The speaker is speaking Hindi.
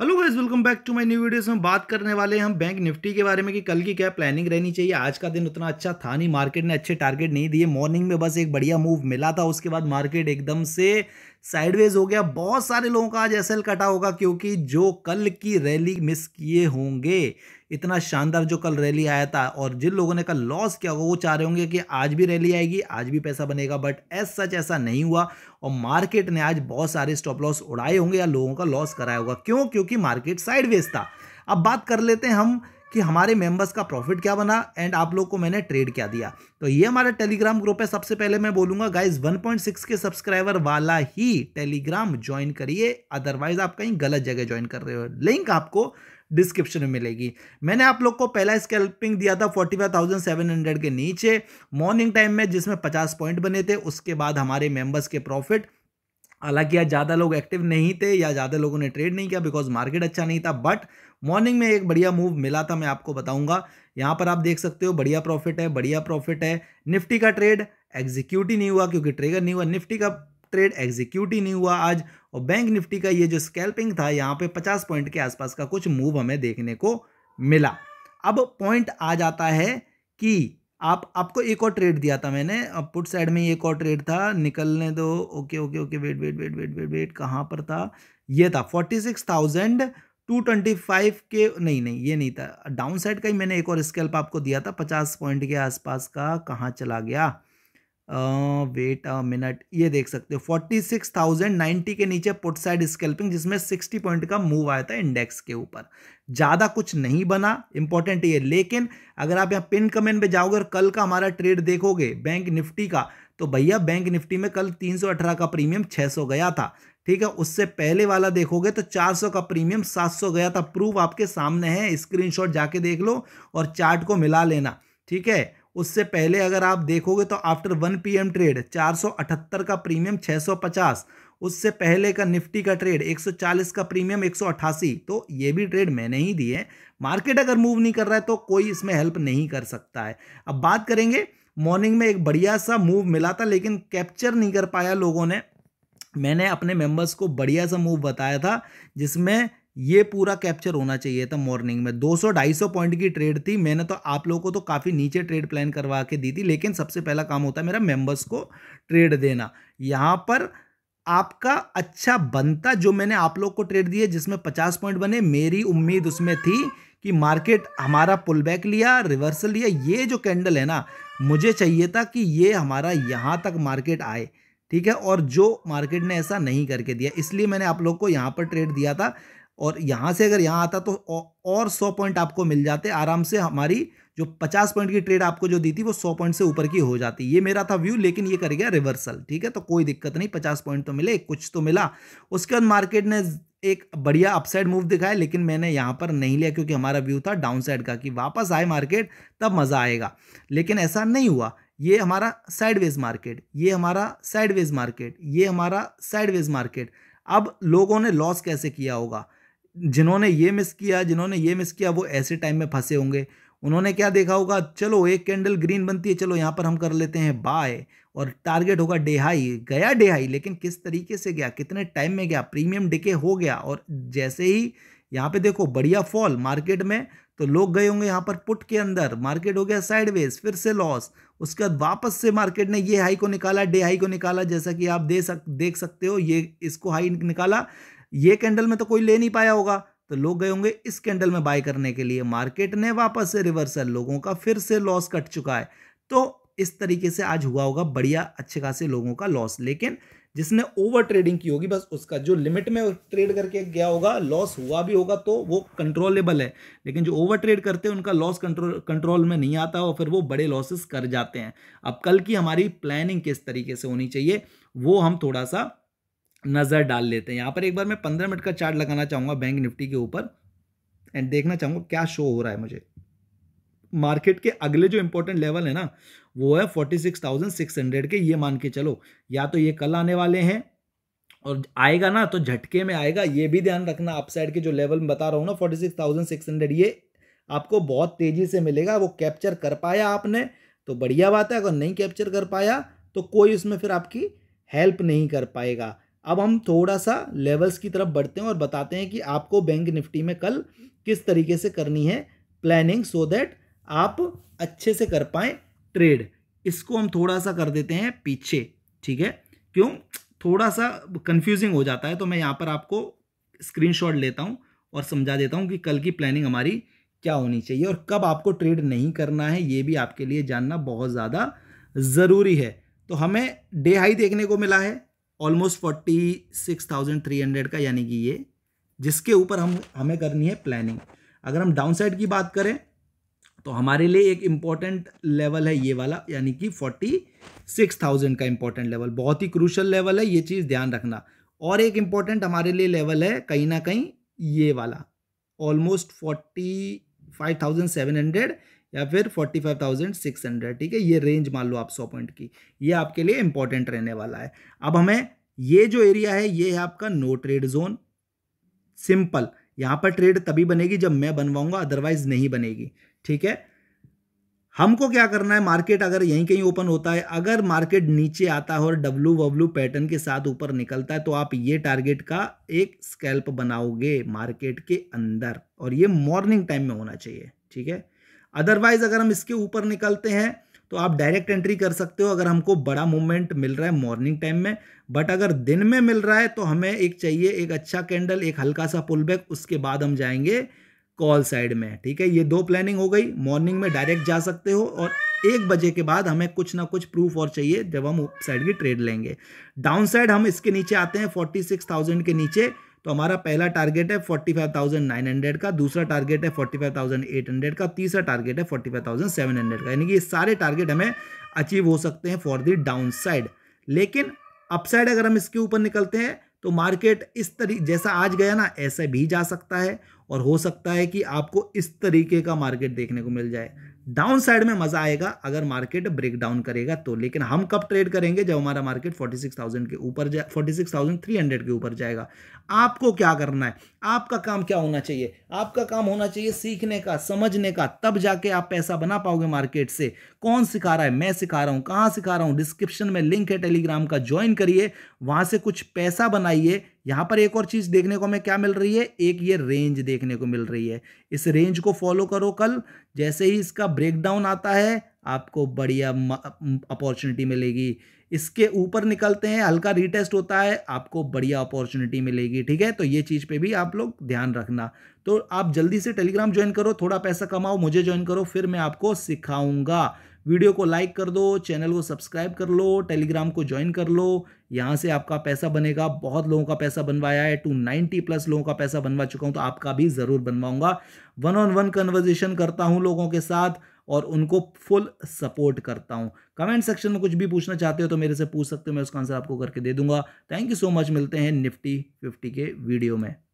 hello guys welcome back to my new videos में बात करने वाले हैं हम बैंक निफ्टी के बारे में कि कल की क्या प्लानिंग रहनी चाहिए आज का दिन उतना अच्छा था नहीं मार्केट ने अच्छे टारगेट नहीं दिए मॉर्निंग में बस एक बढ़िया मूव मिला था उसके बाद मार्केट एकदम से साइडवेज हो गया बहुत सारे लोगों का आज एस कटा होगा क्योंकि जो कल की रैली मिस किए होंगे इतना शानदार जो कल रैली आया था और जिन लोगों ने कल लॉस किया होगा वो चाह रहे होंगे कि आज भी रैली आएगी आज भी पैसा बनेगा बट एज सच ऐसा नहीं हुआ और मार्केट ने आज बहुत सारे स्टॉप लॉस उड़ाए होंगे या लोगों का लॉस कराया होगा क्यों क्योंकि मार्केट साइडवेज था अब बात कर लेते हैं हम कि हमारे मेंबर्स का प्रॉफिट क्या बना एंड आप लोग को मैंने ट्रेड क्या दिया तो ये हमारा टेलीग्राम ग्रुप है सबसे पहले मैं बोलूंगा गाइज 1.6 के सब्सक्राइबर वाला ही टेलीग्राम ज्वाइन करिए अदरवाइज आप कहीं गलत जगह ज्वाइन कर रहे हो लिंक आपको डिस्क्रिप्शन में मिलेगी मैंने आप लोग को पहला स्कैल्पिंग दिया था forty five thousand seven hundred के नीचे मॉर्निंग टाइम में जिसमें पचास पॉइंट बने थे उसके बाद हमारे मेंबर्स के प्रॉफिट हालांकि आज ज़्यादा लोग एक्टिव नहीं थे या ज़्यादा लोगों ने ट्रेड नहीं किया बिकॉज मार्केट अच्छा नहीं था बट मॉर्निंग में एक बढ़िया मूव मिला था मैं आपको बताऊंगा यहाँ पर आप देख सकते हो बढ़िया प्रॉफिट है बढ़िया प्रॉफिट है निफ्टी का ट्रेड एग्जीक्यूट ही नहीं हुआ क्योंकि ट्रेगर नहीं हुआ निफ्टी का ट्रेड एग्जीक्यूट ही नहीं हुआ आज और बैंक निफ्टी का ये जो स्कैल्पिंग था यहाँ पे 50 पॉइंट के आसपास का कुछ मूव हमें देखने को मिला अब पॉइंट आ जाता है कि आप आपको एक और ट्रेड दिया था मैंने अब पुट साइड में एक और ट्रेड था निकलने दो okay okay okay wait wait wait wait wait wait कहाँ पर था ये था फोर्टी के नहीं नहीं ये नहीं था डाउन साइड का ही मैंने एक और स्केल्प आपको दिया था पचास पॉइंट के आसपास का कहाँ चला गया वेट अ मिनट ये देख सकते हो फोर्टी सिक्स थाउजेंड नाइन्टी के नीचे पुट साइड स्केल्पिंग जिसमें सिक्सटी पॉइंट का मूव आया था इंडेक्स के ऊपर ज़्यादा कुछ नहीं बना इंपॉर्टेंट ये लेकिन अगर आप यहाँ पिन कमेंट पे जाओगे और कल का हमारा ट्रेड देखोगे बैंक निफ्टी का तो भैया बैंक निफ्टी में कल 318 का प्रीमियम 600 गया था ठीक है उससे पहले वाला देखोगे तो 400 का प्रीमियम 700 गया था प्रूफ आपके सामने है स्क्रीनशॉट जाके देख लो और चार्ट को मिला लेना ठीक है उससे पहले अगर आप देखोगे तो आफ्टर वन पीएम ट्रेड 478 का प्रीमियम 650 उससे पहले का निफ्टी का ट्रेड 140 का प्रीमियम 188 तो ये भी ट्रेड मैंने ही दिए मार्केट अगर मूव नहीं कर रहा है तो कोई इसमें हेल्प नहीं कर सकता है अब बात करेंगे मॉर्निंग में एक बढ़िया सा मूव मिला था लेकिन कैप्चर नहीं कर पाया लोगों ने मैंने अपने मेंबर्स को बढ़िया सा मूव बताया था जिसमें ये पूरा कैप्चर होना चाहिए था मॉर्निंग में 200 250 पॉइंट की ट्रेड थी मैंने तो आप लोगों को तो काफ़ी नीचे ट्रेड प्लान करवा के दी थी लेकिन सबसे पहला काम होता है मेरा मेंबर्स को ट्रेड देना यहाँ पर आपका अच्छा बनता जो मैंने आप लोग को ट्रेड दिए जिसमें 50 पॉइंट बने मेरी उम्मीद उसमें थी कि मार्केट हमारा पुल बैक लिया रिवर्सल लिया ये जो कैंडल है ना मुझे चाहिए था कि ये हमारा यहाँ तक मार्केट आए ठीक है और जो मार्केट ने ऐसा नहीं करके दिया इसलिए मैंने आप लोग को यहाँ पर ट्रेड दिया था और यहाँ से अगर यहाँ आता तो और सौ पॉइंट आपको मिल जाते आराम से हमारी जो पचास पॉइंट की ट्रेड आपको जो दी थी वो सौ पॉइंट से ऊपर की हो जाती ये मेरा था व्यू लेकिन ये कर गया रिवर्सल ठीक है तो कोई दिक्कत नहीं पचास पॉइंट तो मिले कुछ तो मिला उसके बाद मार्केट ने एक बढ़िया अपसाइड मूव दिखाया लेकिन मैंने यहाँ पर नहीं लिया क्योंकि हमारा व्यू था डाउन का कि वापस आए मार्केट तब मज़ा आएगा लेकिन ऐसा नहीं हुआ ये हमारा साइडवेज मार्केट ये हमारा साइडवेज मार्केट ये हमारा साइडवेज मार्केट अब लोगों ने लॉस कैसे किया होगा जिन्होंने ये मिस किया जिन्होंने ये मिस किया वो ऐसे टाइम में फंसे होंगे उन्होंने क्या देखा होगा चलो एक कैंडल ग्रीन बनती है चलो यहाँ पर हम कर लेते हैं बाय और टारगेट होगा डे हाई गया डे हाई लेकिन किस तरीके से गया कितने टाइम में गया प्रीमियम डिके हो गया और जैसे ही यहाँ पे देखो बढ़िया फॉल मार्केट में तो लोग गए होंगे यहाँ पर पुट के अंदर मार्केट हो गया साइडवेज फिर से लॉस उसके बाद वापस से मार्केट ने ये हाई को निकाला डे हाई को निकाला जैसा कि आप दे सक देख सकते हो ये इसको हाई निकाला ये कैंडल में तो कोई ले नहीं पाया होगा तो लोग गए होंगे इस कैंडल में बाय करने के लिए मार्केट ने वापस से रिवर्सल लोगों का फिर से लॉस कट चुका है तो इस तरीके से आज हुआ होगा बढ़िया अच्छे खासे लोगों का लॉस लेकिन जिसने ओवर ट्रेडिंग की होगी बस उसका जो लिमिट में ट्रेड करके गया होगा लॉस हुआ भी होगा तो वो कंट्रोलेबल है लेकिन जो ओवर ट्रेड करते हैं उनका लॉस कंट्रोल कंट्रोल में नहीं आता और फिर वो बड़े लॉसेस कर जाते हैं अब कल की हमारी प्लानिंग किस तरीके से होनी चाहिए वो हम थोड़ा सा नज़र डाल लेते हैं यहाँ पर एक बार मैं पंद्रह मिनट का चार्ट लगाना चाहूँगा बैंक निफ्टी के ऊपर एंड देखना चाहूँगा क्या शो हो रहा है मुझे मार्केट के अगले जो इंपॉर्टेंट लेवल है ना वो है forty six thousand six hundred के ये मान के चलो या तो ये कल आने वाले हैं और आएगा ना तो झटके में आएगा ये भी ध्यान रखना अपसाइड के जो लेवल में बता रहा हूँ ना forty six thousand six hundred ये आपको बहुत तेज़ी से मिलेगा वो कैप्चर कर पाया आपने तो बढ़िया बात है अगर नहीं कैप्चर कर पाया तो कोई उसमें फिर आपकी हेल्प नहीं कर पाएगा अब हम थोड़ा सा लेवल्स की तरफ बढ़ते हैं और बताते हैं कि आपको बैंक निफ्टी में कल किस तरीके से करनी है प्लानिंग सो दैट आप अच्छे से कर पाएँ ट्रेड इसको हम थोड़ा सा कर देते हैं पीछे ठीक है क्यों थोड़ा सा कन्फ्यूजिंग हो जाता है तो मैं यहाँ पर आपको स्क्रीनशॉट लेता हूँ और समझा देता हूँ कि कल की प्लानिंग हमारी क्या होनी चाहिए और कब आपको ट्रेड नहीं करना है ये भी आपके लिए जानना बहुत ज़्यादा ज़रूरी है तो हमें डे हाई देखने को मिला है almost forty six thousand three hundred का यानी कि ये जिसके ऊपर हम हमें करनी है प्लानिंग अगर हम डाउन साइड की बात करें तो हमारे लिए एक इम्पॉर्टेंट लेवल है ये वाला यानी कि फोर्टी सिक्स थाउजेंड का इम्पॉर्टेंट लेवल बहुत ही क्रूशल लेवल है ये चीज़ ध्यान रखना और एक इम्पॉर्टेंट हमारे लिए लेवल है कहीं ना कहीं ये वाला almost forty five thousand seven hundred या फिर forty five thousand six hundred ठीक है ये रेंज मान लो आप सौ पॉइंट की ये आपके लिए इंपॉर्टेंट रहने वाला है अब हमें ये जो एरिया है ये है आपका नो ट्रेड जोन सिंपल यहाँ पर ट्रेड तभी बनेगी जब मैं बनवाऊंगा अदरवाइज नहीं बनेगी ठीक है हमको क्या करना है मार्केट अगर यहीं कहीं ओपन होता है अगर मार्केट नीचे आता है और डब्लू वब्लू पैटर्न के साथ ऊपर निकलता है तो आप ये टारगेट का एक स्कैल्प बनाओगे मार्केट के अंदर और ये मॉर्निंग टाइम में होना चाहिए ठीक है अदरवाइज अगर हम इसके ऊपर निकलते हैं तो आप डायरेक्ट एंट्री कर सकते हो अगर हमको बड़ा मूवमेंट मिल रहा है मॉर्निंग टाइम में बट अगर दिन में मिल रहा है तो हमें एक चाहिए एक अच्छा कैंडल एक हल्का सा पुल बैक उसके बाद हम जाएंगे कॉल साइड में ठीक है ये दो प्लानिंग हो गई मॉर्निंग में डायरेक्ट जा सकते हो और एक बजे के बाद हमें कुछ ना कुछ प्रूफ और चाहिए जब हम साइड की ट्रेड लेंगे डाउन साइड हम इसके नीचे आते हैं फोर्टी सिक्स थाउजेंड के नीचे तो हमारा पहला टारगेट है 45,900 का दूसरा टारगेट है 45,800 का तीसरा टारगेट है 45,700 का यानी कि ये सारे टारगेट हमें अचीव हो सकते हैं फॉर दी डाउन साइड लेकिन अपसाइड अगर हम इसके ऊपर निकलते हैं तो मार्केट इस तरी जैसा आज गया ना ऐसे भी जा सकता है और हो सकता है कि आपको इस तरीके का मार्केट देखने को मिल जाए डाउन साइड में मज़ा आएगा अगर मार्केट ब्रेक डाउन करेगा तो लेकिन हम कब ट्रेड करेंगे जब हमारा मार्केट 46,000 के ऊपर जाए 46,300 के ऊपर जाएगा आपको क्या करना है आपका काम क्या होना चाहिए आपका काम होना चाहिए सीखने का समझने का तब जाके आप पैसा बना पाओगे मार्केट से कौन सिखा रहा है मैं सिखा रहा हूँ कहाँ सिखा रहा हूँ डिस्क्रिप्शन में लिंक है टेलीग्राम का ज्वाइन करिए वहाँ से कुछ पैसा बनाइए यहाँ पर एक और चीज़ देखने को हमें क्या मिल रही है एक ये रेंज देखने को मिल रही है इस रेंज को फॉलो करो कल जैसे ही इसका ब्रेकडाउन आता है आपको बढ़िया अपॉर्चुनिटी मिलेगी इसके ऊपर निकलते हैं हल्का रीटेस्ट होता है आपको बढ़िया अपॉर्चुनिटी मिलेगी ठीक है तो ये चीज़ पे भी आप लोग ध्यान रखना तो आप जल्दी से टेलीग्राम ज्वाइन करो थोड़ा पैसा कमाओ मुझे ज्वाइन करो फिर मैं आपको सिखाऊंगा वीडियो को लाइक कर दो चैनल को सब्सक्राइब कर लो टेलीग्राम को ज्वाइन कर लो यहाँ से आपका पैसा बनेगा बहुत लोगों का पैसा बनवाया है टू नाइन्टी प्लस लोगों का पैसा बनवा चुका हूँ तो आपका भी ज़रूर बनवाऊंगा वन ऑन वन कन्वर्जेशन करता हूँ लोगों के साथ और उनको फुल सपोर्ट करता हूँ कमेंट सेक्शन में कुछ भी पूछना चाहते हो तो मेरे से पूछ सकते हो मैं उसका आंसर आपको करके दे दूंगा थैंक यू सो मच मिलते हैं निफ्टी फिफ्टी के वीडियो में